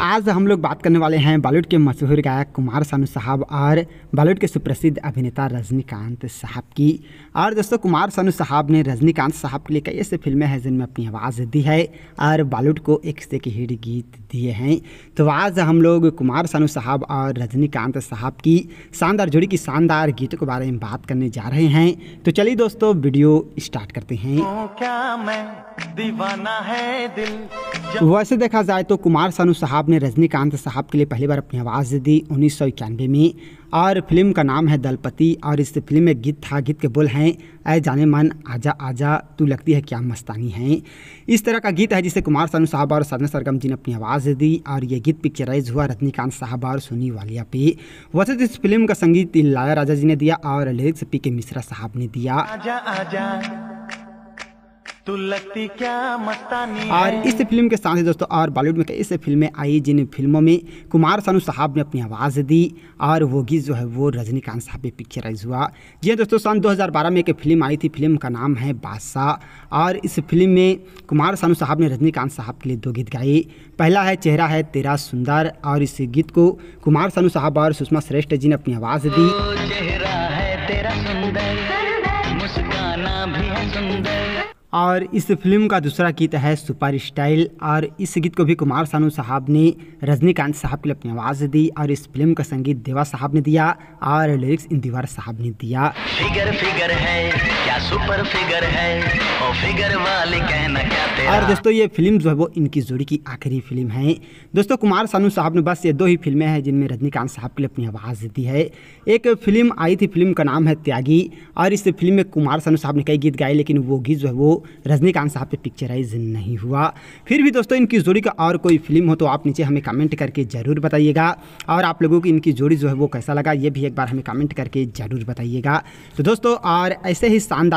आज हम लोग बात करने वाले हैं बॉलीवुड के मशहूर गायक कुमार सानू साहब और बॉलीवुड के सुप्रसिद्ध अभिनेता रजनीकांत साहब की और दोस्तों कुमार सानू साहब ने रजनीकांत साहब के लिए कई ऐसी फिल्में हैं जिनमें अपनी आवाज़ दी है और बॉलीवुड को एक से एक हिट गीत दिए हैं तो आज हम लोग कुमार सानू साहब और रजनीकांत साहब की शानदार जोड़ी की शानदार गीतों के बारे में बात करने जा रहे हैं तो चलिए दोस्तों वीडियो स्टार्ट करते हैं वैसे देखा जाए तो कुमार सानू साहब ने रजनीकांत साहब के लिए पहली बार अपनी आवाज़ दी उन्नीस में और फिल्म का नाम है दलपति और इस फिल्म में गीत था गीत के बोल हैं ऐ जाने मन आजा आजा तू लगती है क्या मस्तानी है इस तरह का गीत है जिसे कुमार सानू साहब और साधना सरगम जी ने अपनी आवाज़ दी और ये गीत पिक्चराइज हुआ रजनीकांत साहब और सोनी वालिया पे वैसे तो इस फिल्म का संगीत लाया राजा जी ने दिया और लिरिक्स पी के मिश्रा साहब ने दिया आजा, आजा। और इस फिल्म के साथ ही दोस्तों और बॉलीवुड में कई ऐसी फिल्में आई जिन फिल्मों में कुमार सानू साहब ने अपनी आवाज़ दी और वो गीत जो है वो रजनीकांत साहब पे पिक्चराइज हुआ जी हाँ दोस्तों सन 2012 में एक फिल्म आई थी फिल्म का नाम है बादशाह और इस फिल्म में कुमार सानू साहब ने रजनीकांत साहब के लिए दो गीत गाए पहला है चेहरा है तेरा सुंदर और इस गीत को कुमार सानू साहब और सुषमा श्रेष्ठ जी ने अपनी आवाज़ दी चेहरा है तेरा सुंदर और इस फिल्म का दूसरा गीत है सुपर स्टाइल और इस गीत को भी कुमार सानू साहब ने रजनीकांत साहब के लिए अपनी आवाज़ दी और इस फिल्म का संगीत देवा साहब ने दिया और लिरिक्स इंदिवार साहब ने दिया फिगर फिगर है क्या सुपर फिगर है और फिगर वाले कहना क्या और दोस्तों ये फिल्म जो है वो इनकी जोड़ी की आखिरी फिल्म है दोस्तों कुमार सानू साहब ने बस ये दो ही फिल्में हैं जिनमें रजनीकांत साहब के लिए अपनी आवाज़ दी है एक फिल्म आई थी फिल्म का नाम है त्यागी और इस फिल्म में कुमार सानू साहब ने कई गीत गाए लेकिन वो गीत जो है वो रजनीकांत साहब पे पिक्चराइज नहीं हुआ फिर भी दोस्तों इनकी जोड़ी का और कोई फिल्म हो तो आप नीचे हमें कमेंट करके ज़रूर बताइएगा और आप लोगों की इनकी जोड़ी जो है वो कैसा लगा ये भी एक बार हमें कमेंट करके ज़रूर बताइएगा तो दोस्तों और ऐसे ही शानदार